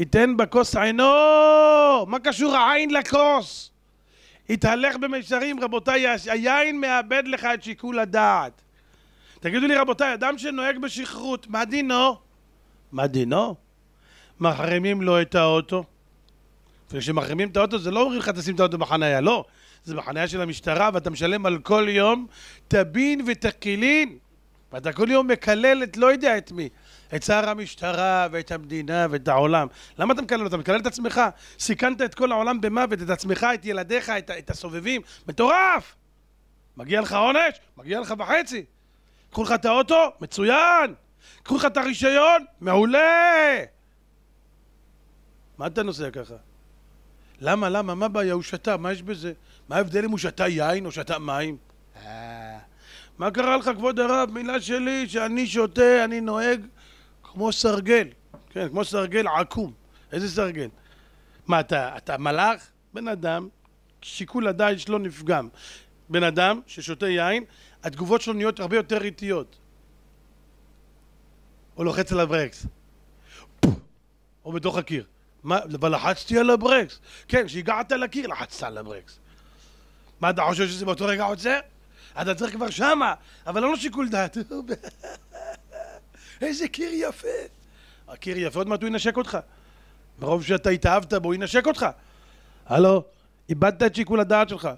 ייתן בכוס עינו! מה קשור העין לכוס? התהלך במישרים, רבותיי, היין מאבד לך את שיקול הדעת. תגידו לי, רבותיי, אדם שנוהג בשכרות, מה דינו? מה דינו? מחרימים לו את האוטו. וכשמחרימים את האוטו זה לא אומרים לך תשים את האוטו בחניה, לא. זה בחניה של המשטרה ואתה משלם על כל יום טבין ותקילין. ואתה כל יום מקלל את לא יודע את מי. את שר המשטרה ואת המדינה ואת העולם. למה אתה מקלל אותם? מקלל את עצמך. סיכנת את כל העולם במוות, את עצמך, את ילדיך, את, את הסובבים. מטורף! מגיע לך עונש? מגיע לך וחצי. קחו לך את האוטו? מצוין! קחו לך את הרישיון? מעולה! מה אתה נוסע ככה? למה, למה, מה הבעיה? הוא שתה, מה יש בזה? מה ההבדל אם הוא שתה יין או שתה מים? אה. מה קרה לך, כבוד הרב? מילה שלי, שאני שותה, אני נוהג כמו סרגל, כן, כמו סרגל עקום. איזה סרגל? מה, אתה, אתה מלאך? בן אדם, שיקול הדעת שלו נפגם. בן אדם ששותה יין, התגובות שלו נהיות הרבה יותר איטיות. או לוחץ על הברקס. או בתוך הקיר. מה, אבל לחצתי על הברקס. כן, כשהגעת לקיר לחצת על הברקס. מה, אתה חושב שזה באותו רגע עוצר? אתה צריך כבר שמה, אבל לא שיקול דעת. איזה קיר יפה. הקיר יפה, עוד מעט הוא ינשק אותך. ברוב שאתה התאהבת בו, הוא ינשק אותך. הלו, איבדת את שיקול הדעת שלך.